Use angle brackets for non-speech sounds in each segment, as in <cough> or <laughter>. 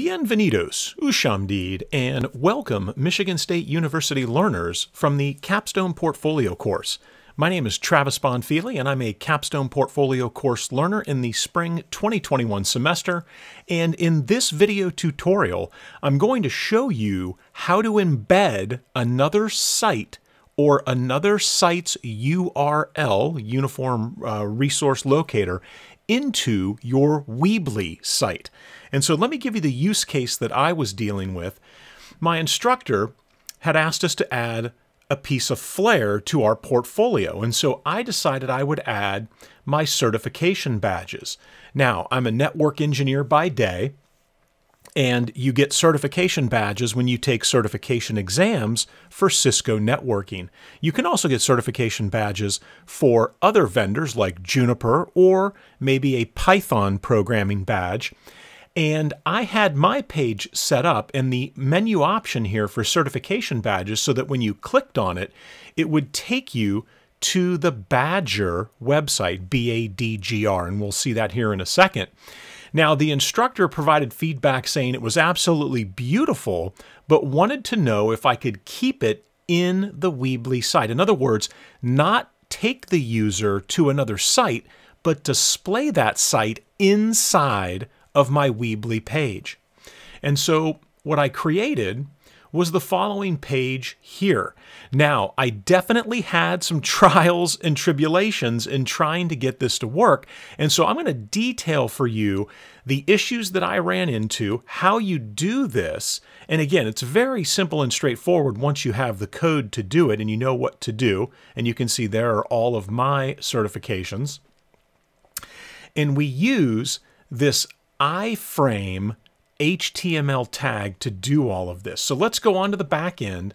Bienvenidos, Ushamdeed, and welcome Michigan State University learners from the Capstone Portfolio course. My name is Travis Bonfili, and I'm a Capstone Portfolio course learner in the spring 2021 semester. And in this video tutorial, I'm going to show you how to embed another site or another site's URL, Uniform uh, Resource Locator, into your Weebly site. And so let me give you the use case that I was dealing with. My instructor had asked us to add a piece of flair to our portfolio. And so I decided I would add my certification badges. Now, I'm a network engineer by day, and you get certification badges when you take certification exams for Cisco networking. You can also get certification badges for other vendors like Juniper or maybe a Python programming badge. And I had my page set up and the menu option here for certification badges so that when you clicked on it, it would take you to the Badger website, B A D G R, and we'll see that here in a second. Now, the instructor provided feedback saying it was absolutely beautiful, but wanted to know if I could keep it in the Weebly site. In other words, not take the user to another site, but display that site inside of my Weebly page. And so what I created was the following page here. Now, I definitely had some <laughs> trials and tribulations in trying to get this to work, and so I'm going to detail for you the issues that I ran into, how you do this, and again, it's very simple and straightforward once you have the code to do it and you know what to do, and you can see there are all of my certifications. And we use this iframe HTML tag to do all of this. So let's go on to the back end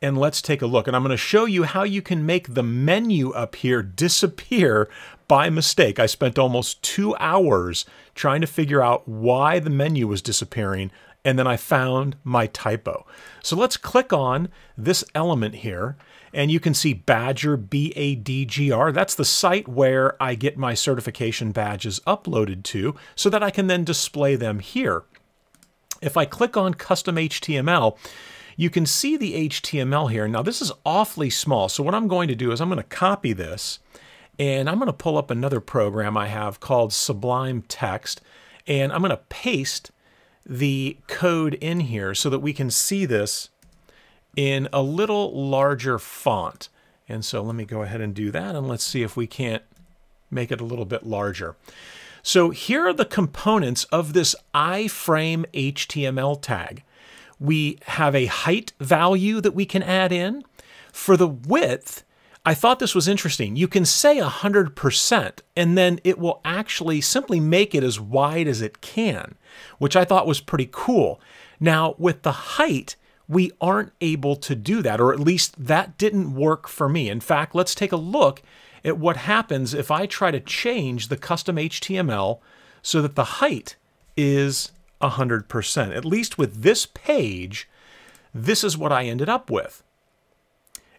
and let's take a look. And I'm going to show you how you can make the menu up here disappear by mistake. I spent almost two hours trying to figure out why the menu was disappearing, and then I found my typo. So let's click on this element here, and you can see Badger, B-A-D-G-R. That's the site where I get my certification badges uploaded to so that I can then display them here. If I click on custom HTML, you can see the HTML here. Now this is awfully small. So what I'm going to do is I'm going to copy this and I'm going to pull up another program I have called Sublime Text and I'm going to paste the code in here so that we can see this in a little larger font. And so let me go ahead and do that and let's see if we can't make it a little bit larger. So here are the components of this iframe HTML tag. We have a height value that we can add in. For the width, I thought this was interesting. You can say 100% and then it will actually simply make it as wide as it can, which I thought was pretty cool. Now with the height, we aren't able to do that, or at least that didn't work for me. In fact, let's take a look at what happens if I try to change the custom HTML so that the height is 100%. At least with this page, this is what I ended up with.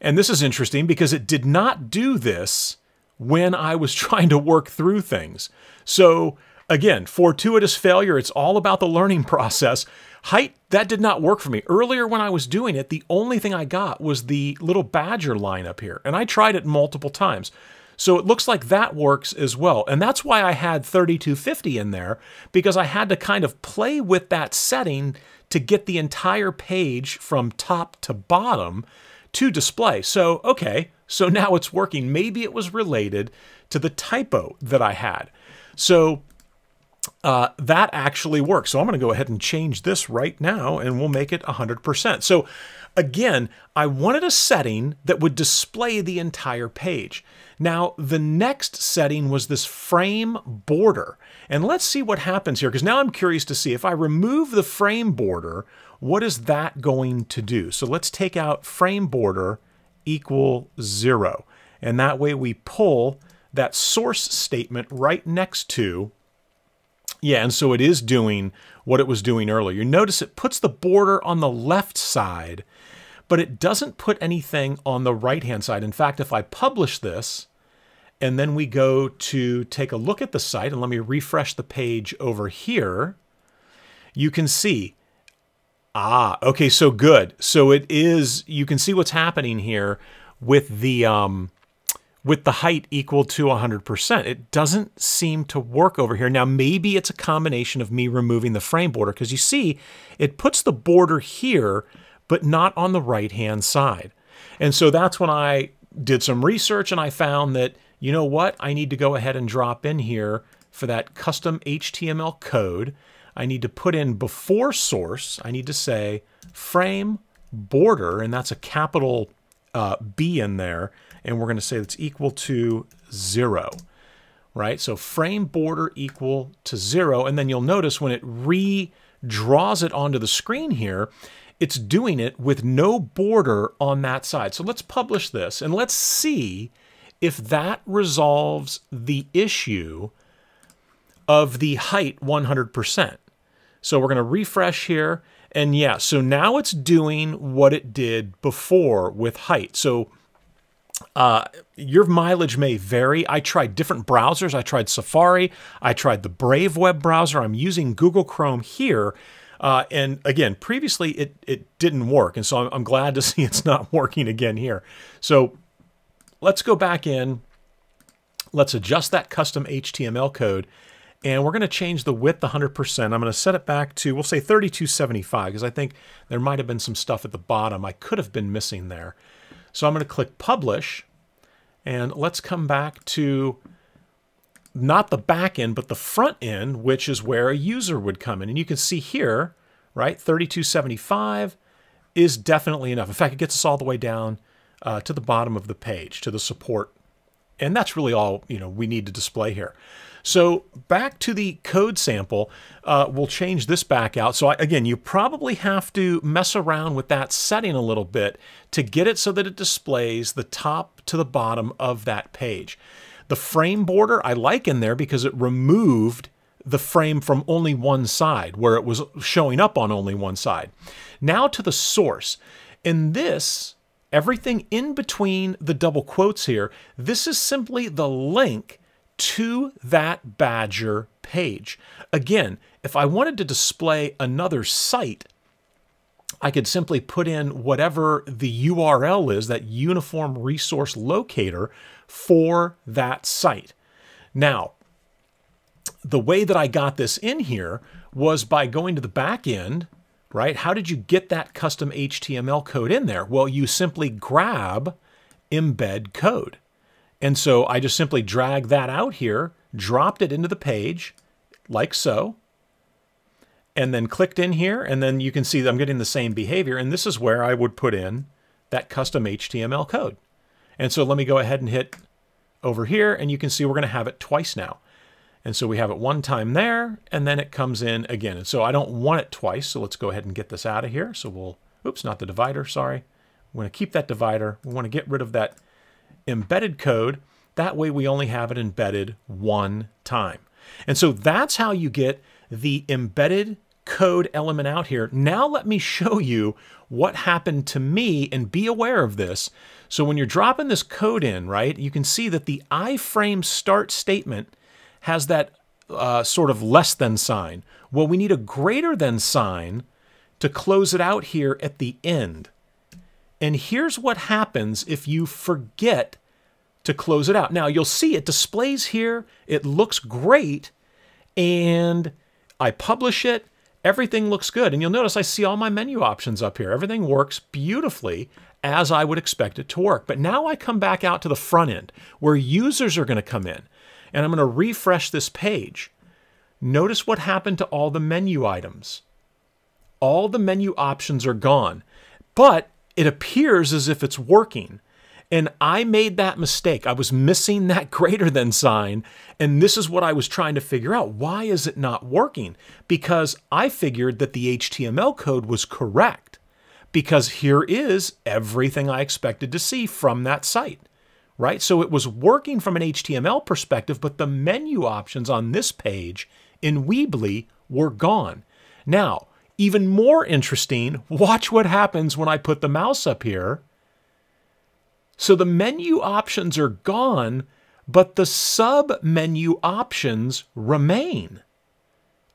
And this is interesting because it did not do this when I was <laughs> trying to work through things. So Again, fortuitous failure, it's all about the learning <laughs> process. Height, that did not work for me. Earlier when I was doing it, the only thing I got was the little badger line up here, and I tried it multiple times. So it looks like that works as well. And that's why I had 3250 in there, because I had to kind of play with that setting to get the entire page from top to bottom to display. So, okay, so <laughs> now it's working. Maybe it was related to the typo that I had. So uh, that actually works. So I'm going to go ahead and change this right now and we'll make it 100%. So again, I wanted a setting that would display the entire page. Now, the next setting was this frame border. And let's see what happens here, because now I'm curious to see if I remove the frame border, what is that going to do? So let's take out frame border equal zero. And that way we pull that source statement right next to yeah, and so it is doing what it was doing earlier. You notice it puts the border on the left side, but it doesn't put anything on the right-hand side. In fact, if I publish this, and then we go to take a look at the site, and let me refresh the page over here, you can see, ah, okay, so good. So it is, you can see what's happening here with the, um, with the height equal to 100%. It doesn't seem to work over here. Now, maybe it's a combination of me removing the frame border because you see, it puts the border here, but not on the right-hand side. And so that's when I did some research and I found that, you know what, I need to go ahead and drop in here for that custom HTML code. I need to put in before source, I need to say frame border, and that's a capital uh, B in there and we're going to say that's equal to zero, right? So frame border equal to zero, and then you'll notice when it redraws it onto the screen here, it's doing it with no border on that side. So let's publish this and let's see if that resolves the issue of the height 100%. So we're going to refresh here. And yeah, so now it's doing what it did before with height. So uh, your mileage may vary. I tried different browsers. I tried Safari. I tried the Brave web browser. I'm using Google Chrome here. Uh, and again, previously it, it didn't work. And so I'm, I'm glad to <laughs> see it's not working again here. So let's go back in. Let's adjust that custom HTML code. And we're going to change the width 100%. I'm going to set it back to, we'll say 3275, because I think there might have been some stuff at the bottom I could have been missing there. So I'm going to click publish and let's come back to not the back end, but the front end, which is where a user would come in. And you can see here, right, 3275 is definitely enough. In fact, it gets us all the way down uh, to the bottom of the page, to the support and that's really all you know we need to display here. So back to the code sample, uh, we'll change this back out. So I, again, you probably have to mess around with that setting a little bit to get it so that it displays the top to the bottom of that page. The frame border I like in there because it removed the frame from only one side where it was showing up on only one side. Now to the source. In this, Everything in between the double quotes here, this is simply the link to that Badger page. Again, if I wanted to display another site, I could simply put in whatever the URL is, that uniform resource locator for that site. Now, the way that I got this in here was by going to the back end right? How did you get that custom HTML code in there? Well, you simply grab embed code. And so I just simply drag that out here, dropped it into the page like so, and then clicked in here. And then you can see I'm getting the same behavior. And this is where I would put in that custom HTML code. And so let me go ahead and hit over here and you can see we're gonna have it twice now. And so we have it one time there, and then it comes in again. And so I don't want it twice, so let's go ahead and get this out of here. So we'll, oops, not the divider, sorry. We want to keep that divider. We want to get rid of that embedded code. That way we only have it embedded one time. And so that's how you get the embedded code element out here. Now let me show you what happened to me and be aware of this. So when you're dropping this code in, right, you can see that the iframe start statement has that uh, sort of less than sign. Well, we need a greater than sign to close it out here at the end. And here's what happens if you forget to close it out. Now you'll see it displays here. It looks great. And I publish it. Everything looks good. And you'll notice I see all my menu options up here. Everything works beautifully as I would expect it to work. But now I come back out to the front end where users are going to come in and I'm going to refresh this page. Notice what happened to all the menu items. All the menu options are gone, but it appears as if it's working. And I made that mistake. I was missing that <laughs> greater than sign. And this is what I was trying to figure out. Why is it not working? Because I figured that the HTML code was correct because here is everything I expected to see from that site right? So it was working from an HTML perspective, but the menu options on this page in Weebly were gone. Now, even more interesting, watch what happens when I put the mouse up here. So the menu options are gone, but the sub menu options remain.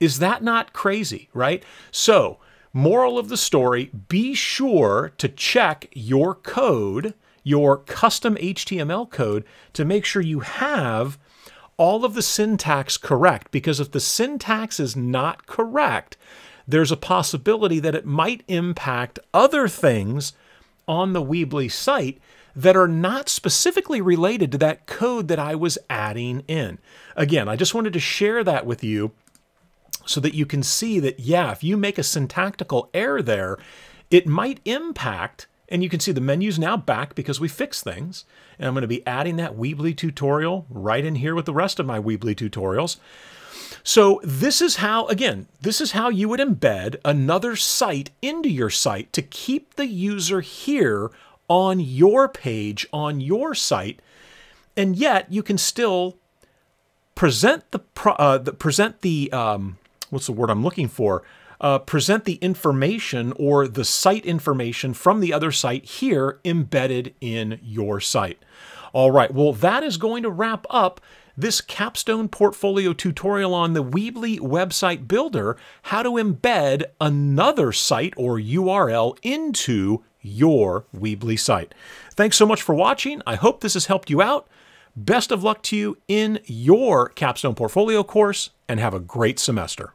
Is that not crazy, right? So, moral of the story, be sure to check your code your custom HTML code to make sure you have all of the syntax correct. Because if the syntax is not correct, there's a possibility that it might impact other things on the Weebly site that are not specifically related to that code that I was adding in. Again, I just wanted to share that with you so that you can see that, yeah, if you make a syntactical error there, it might impact and you can see the menu's now back because we fixed things. And I'm going to be adding that Weebly tutorial right in here with the rest of my Weebly tutorials. So this is how, again, this is how you would embed another site into your site to keep the user here on your page, on your site, and yet you can still present the, uh, the present the um, what's the word I'm looking for uh, present the information or the site information from the other site here embedded in your site. All right, well, that is going to wrap up this capstone portfolio tutorial on the Weebly website builder, how to embed another site or URL into your Weebly site. Thanks so much for watching. I hope this has helped you out. Best of luck to you in your capstone portfolio course and have a great semester.